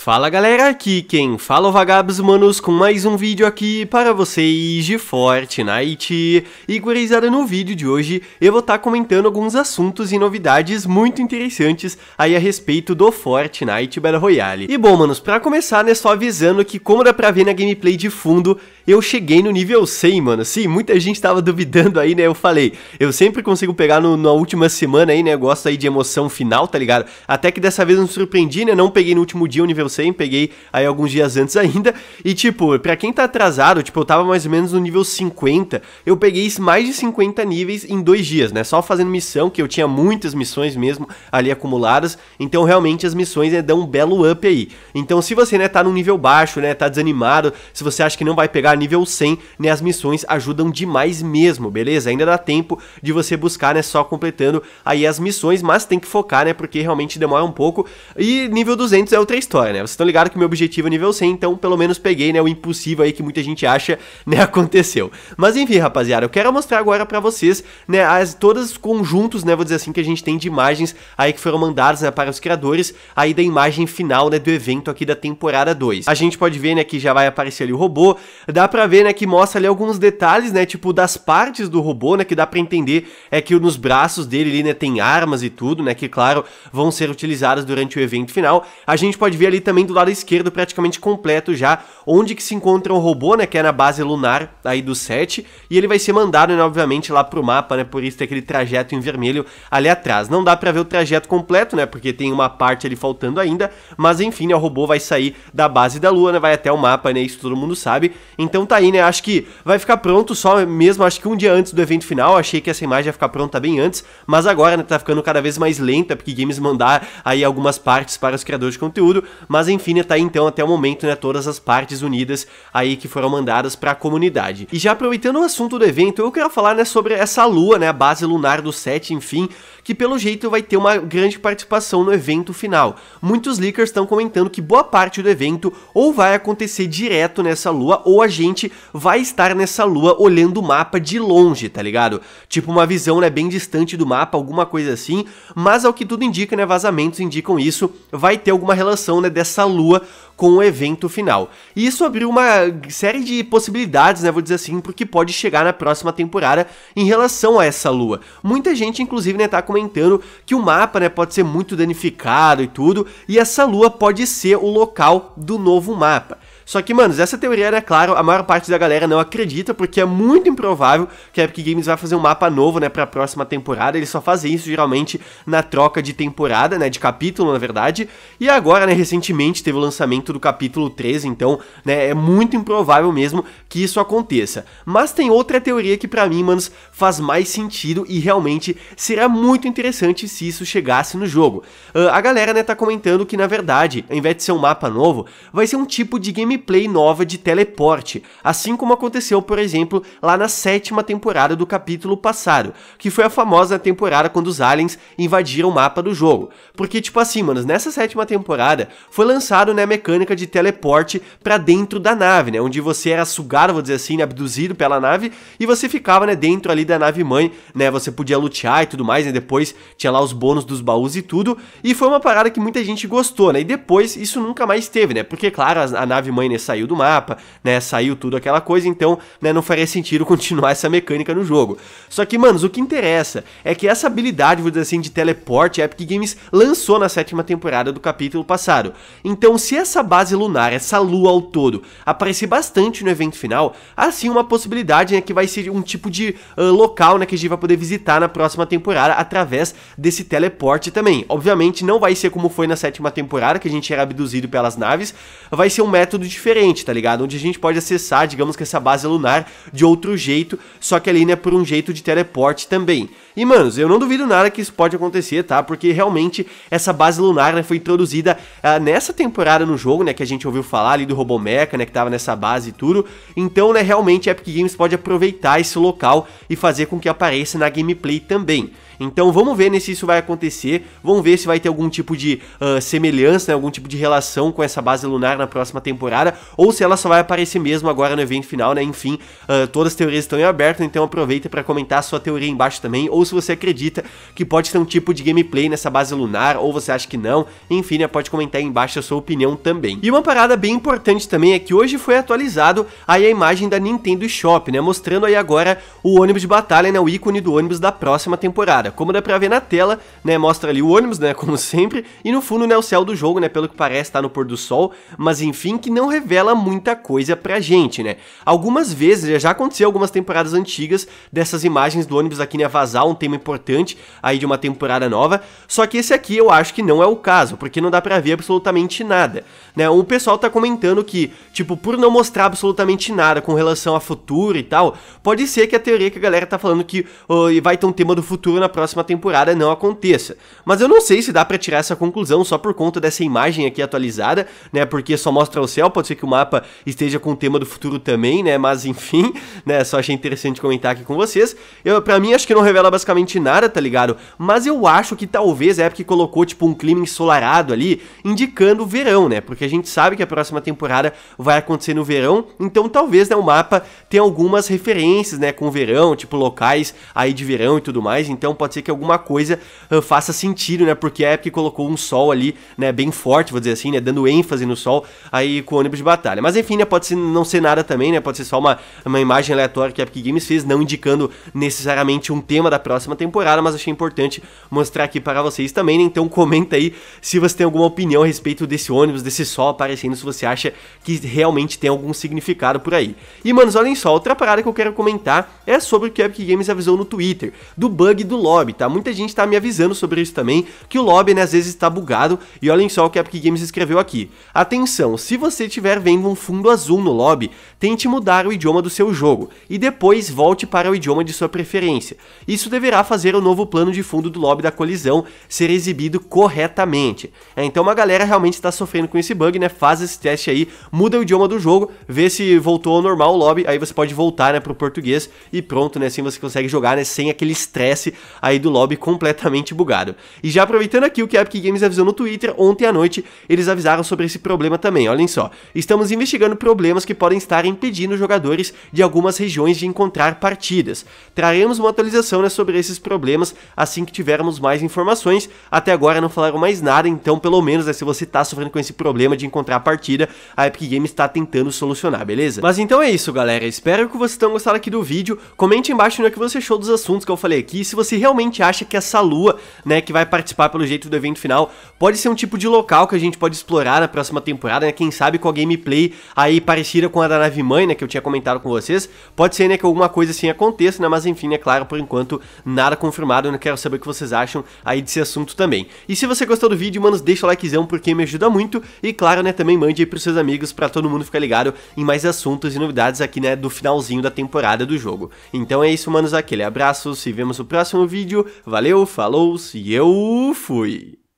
Fala galera, aqui quem fala é o Vagabos Manos com mais um vídeo aqui para vocês de Fortnite. E gurizada, no vídeo de hoje eu vou estar tá comentando alguns assuntos e novidades muito interessantes aí a respeito do Fortnite Battle Royale. E bom manos, para começar né, só avisando que como dá pra ver na gameplay de fundo, eu cheguei no nível 100, mano. Sim, muita gente tava duvidando aí, né? Eu falei, eu sempre consigo pegar no, na última semana aí, né? Eu gosto aí de emoção final, tá ligado? Até que dessa vez eu me surpreendi, né? Não peguei no último dia o nível 100, peguei aí alguns dias antes ainda. E, tipo, pra quem tá atrasado, tipo, eu tava mais ou menos no nível 50. Eu peguei mais de 50 níveis em dois dias, né? Só fazendo missão, que eu tinha muitas missões mesmo ali acumuladas. Então, realmente, as missões né, dão um belo up aí. Então, se você, né, tá num nível baixo, né? Tá desanimado, se você acha que não vai pegar nível 100, né, as missões ajudam demais mesmo, beleza? Ainda dá tempo de você buscar, né, só completando aí as missões, mas tem que focar, né, porque realmente demora um pouco. E nível 200 é outra história, né? Vocês estão ligados que meu objetivo é nível 100, então pelo menos peguei, né, o impossível aí que muita gente acha, né, aconteceu. Mas enfim, rapaziada, eu quero mostrar agora para vocês, né, as, todos os conjuntos, né, vou dizer assim, que a gente tem de imagens aí que foram mandadas, né, para os criadores, aí da imagem final, né, do evento aqui da temporada 2. A gente pode ver, né, que já vai aparecer ali o robô, dá dá pra ver, né, que mostra ali alguns detalhes, né, tipo das partes do robô, né, que dá pra entender é que nos braços dele ali, né, tem armas e tudo, né, que claro, vão ser utilizadas durante o evento final. A gente pode ver ali também do lado esquerdo praticamente completo já onde que se encontra o robô, né, que é na base lunar aí do 7, e ele vai ser mandado, né, obviamente lá pro mapa, né, por isso tem aquele trajeto em vermelho ali atrás. Não dá pra ver o trajeto completo, né, porque tem uma parte ali faltando ainda, mas enfim, né, o robô vai sair da base da lua, né, vai até o mapa, né, isso todo mundo sabe. Então então tá aí, né? Acho que vai ficar pronto só mesmo, acho que um dia antes do evento final. Achei que essa imagem ia ficar pronta bem antes, mas agora, né, tá ficando cada vez mais lenta, porque games mandar aí algumas partes para os criadores de conteúdo, mas enfim, né, tá aí então até o momento, né, todas as partes unidas aí que foram mandadas para a comunidade. E já aproveitando o assunto do evento, eu quero falar, né, sobre essa lua, né, a base lunar do 7, enfim, que pelo jeito vai ter uma grande participação no evento final. Muitos leakers estão comentando que boa parte do evento ou vai acontecer direto nessa lua ou a gente vai estar nessa lua olhando o mapa de longe, tá ligado? Tipo uma visão, né, bem distante do mapa, alguma coisa assim, mas ao que tudo indica, né, vazamentos indicam isso, vai ter alguma relação, né, dessa lua com o evento final. E isso abriu uma série de possibilidades, né, vou dizer assim, porque pode chegar na próxima temporada em relação a essa lua. Muita gente, inclusive, né, tá comentando que o mapa, né, pode ser muito danificado e tudo, e essa lua pode ser o local do novo mapa. Só que, mano, essa teoria era, claro, a maior parte da galera não acredita, porque é muito improvável que a Epic Games vai fazer um mapa novo, né, pra próxima temporada. Eles só fazem isso, geralmente, na troca de temporada, né, de capítulo, na verdade. E agora, né, recentemente teve o lançamento do capítulo 13, então, né, é muito improvável mesmo que isso aconteça. Mas tem outra teoria que para mim, mano faz mais sentido e realmente será muito interessante se isso chegasse no jogo. Uh, a galera, né, tá comentando que, na verdade, ao invés de ser um mapa novo, vai ser um tipo de game gameplay nova de teleporte, assim como aconteceu, por exemplo, lá na sétima temporada do capítulo passado, que foi a famosa temporada quando os aliens invadiram o mapa do jogo. Porque, tipo assim, manos, nessa sétima temporada foi lançado né, a mecânica de teleporte para dentro da nave, né? Onde você era sugado, vou dizer assim, né, abduzido pela nave e você ficava né, dentro ali da nave mãe, né? Você podia lutear e tudo mais, né? Depois tinha lá os bônus dos baús e tudo. E foi uma parada que muita gente gostou, né? E depois isso nunca mais teve, né? Porque, claro, a nave mãe saiu do mapa, né? Saiu tudo aquela coisa, então, né, não faria sentido continuar essa mecânica no jogo. Só que, manos, o que interessa é que essa habilidade, vou dizer assim, de teleporte, a Epic Games lançou na sétima temporada do capítulo passado. Então, se essa base lunar, essa lua ao todo, aparecer bastante no evento final, assim uma possibilidade, né, que vai ser um tipo de uh, local, né, que a gente vai poder visitar na próxima temporada através desse teleporte também. Obviamente, não vai ser como foi na sétima temporada, que a gente era abduzido pelas naves, vai ser um método de diferente, tá ligado? Onde a gente pode acessar, digamos que essa base lunar de outro jeito, só que ali, né, por um jeito de teleporte também. E, manos, eu não duvido nada que isso pode acontecer, tá? Porque realmente essa base lunar né, foi introduzida uh, nessa temporada no jogo, né? Que a gente ouviu falar ali do Robomeca, né? Que tava nessa base e tudo. Então, né, realmente a Epic Games pode aproveitar esse local e fazer com que apareça na gameplay também. Então vamos ver né, se isso vai acontecer, vamos ver se vai ter algum tipo de uh, semelhança, né, algum tipo de relação com essa base lunar na próxima temporada temporada, ou se ela só vai aparecer mesmo agora no evento final, né? Enfim, uh, todas as teorias estão em aberto, então aproveita para comentar a sua teoria embaixo também, ou se você acredita que pode ter um tipo de gameplay nessa base lunar, ou você acha que não, enfim, né? Pode comentar aí embaixo a sua opinião também. E uma parada bem importante também é que hoje foi atualizado aí a imagem da Nintendo Shop, né? Mostrando aí agora o ônibus de batalha, né? O ícone do ônibus da próxima temporada. Como dá pra ver na tela, né? Mostra ali o ônibus, né? Como sempre, e no fundo, né? O céu do jogo, né? Pelo que parece, tá no pôr do sol, mas enfim, que não não revela muita coisa pra gente, né? Algumas vezes, já aconteceu algumas temporadas antigas dessas imagens do ônibus aqui, né, vazar um tema importante aí de uma temporada nova, só que esse aqui eu acho que não é o caso, porque não dá pra ver absolutamente nada, né? O pessoal tá comentando que, tipo, por não mostrar absolutamente nada com relação a futuro e tal, pode ser que a teoria que a galera tá falando que oh, vai ter um tema do futuro na próxima temporada não aconteça. Mas eu não sei se dá pra tirar essa conclusão só por conta dessa imagem aqui atualizada, né, porque só mostra o céu, pode ser que o mapa esteja com o tema do futuro também, né? Mas enfim, né? Só achei interessante comentar aqui com vocês. Eu, pra mim, acho que não revela basicamente nada, tá ligado? Mas eu acho que talvez a é Epic colocou, tipo, um clima ensolarado ali, indicando o verão, né? Porque a gente sabe que a próxima temporada vai acontecer no verão, então talvez, né, o mapa tenha algumas referências, né, com o verão, tipo, locais aí de verão e tudo mais, então pode ser que alguma coisa uh, faça sentido, né? Porque a é Epic colocou um sol ali, né, bem forte, vou dizer assim, né, dando ênfase no sol, aí com ônibus de batalha. Mas enfim, né, pode ser, não ser nada também, né? Pode ser só uma, uma imagem aleatória que a Epic Games fez, não indicando necessariamente um tema da próxima temporada, mas achei importante mostrar aqui para vocês também, né? Então comenta aí se você tem alguma opinião a respeito desse ônibus, desse sol aparecendo, se você acha que realmente tem algum significado por aí. E, manos, olhem só, outra parada que eu quero comentar é sobre o que a Epic Games avisou no Twitter, do bug do lobby, tá? Muita gente tá me avisando sobre isso também, que o lobby, né, às vezes está bugado, e olhem só o que a Epic Games escreveu aqui. Atenção, se você estiver vendo um fundo azul no lobby, tente mudar o idioma do seu jogo e depois volte para o idioma de sua preferência. Isso deverá fazer o novo plano de fundo do lobby da colisão ser exibido corretamente. É, então uma galera realmente está sofrendo com esse bug, né? Faz esse teste aí, muda o idioma do jogo, vê se voltou ao normal o lobby, aí você pode voltar né, para o português e pronto, né? Assim você consegue jogar né, sem aquele estresse aí do lobby completamente bugado. E já aproveitando aqui o que a Epic Games avisou no Twitter, ontem à noite eles avisaram sobre esse problema também, olhem só estamos investigando problemas que podem estar impedindo jogadores de algumas regiões de encontrar partidas. Traremos uma atualização né, sobre esses problemas assim que tivermos mais informações. Até agora não falaram mais nada, então pelo menos né, se você está sofrendo com esse problema de encontrar partida, a Epic Games está tentando solucionar, beleza? Mas então é isso, galera. Espero que vocês tenham gostado aqui do vídeo. Comente embaixo no né, o que você achou dos assuntos que eu falei aqui. Se você realmente acha que essa lua, né, que vai participar pelo jeito do evento final, pode ser um tipo de local que a gente pode explorar na próxima temporada, né? Quem sabe com gameplay aí parecida com a da nave mãe, né, que eu tinha comentado com vocês. Pode ser, né, que alguma coisa assim aconteça, né, mas enfim, é claro, por enquanto nada confirmado, eu não quero saber o que vocês acham aí desse assunto também. E se você gostou do vídeo, manos, deixa o likezão porque me ajuda muito e claro, né, também mande aí pros seus amigos para todo mundo ficar ligado em mais assuntos e novidades aqui, né, do finalzinho da temporada do jogo. Então é isso, manos, aquele abraço, se vemos no próximo vídeo, valeu, falou e eu fui!